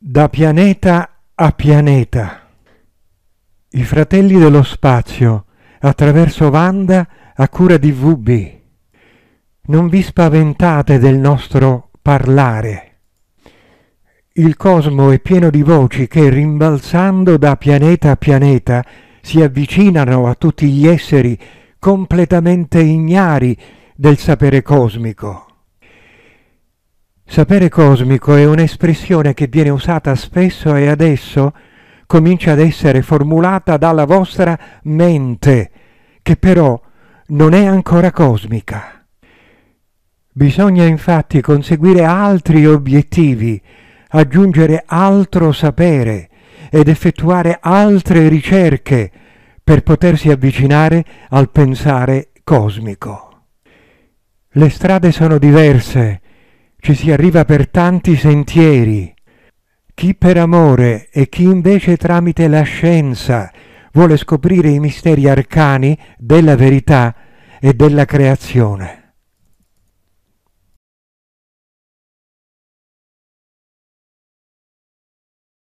Da pianeta a pianeta. I fratelli dello spazio, attraverso Wanda a cura di VB. Non vi spaventate del nostro parlare. Il cosmo è pieno di voci che, rimbalzando da pianeta a pianeta, si avvicinano a tutti gli esseri completamente ignari del sapere cosmico. Sapere cosmico è un'espressione che viene usata spesso e adesso comincia ad essere formulata dalla vostra mente, che però non è ancora cosmica. Bisogna infatti conseguire altri obiettivi, aggiungere altro sapere ed effettuare altre ricerche per potersi avvicinare al pensare cosmico. Le strade sono diverse, ci si arriva per tanti sentieri, chi per amore e chi invece tramite la scienza vuole scoprire i misteri arcani della verità e della creazione.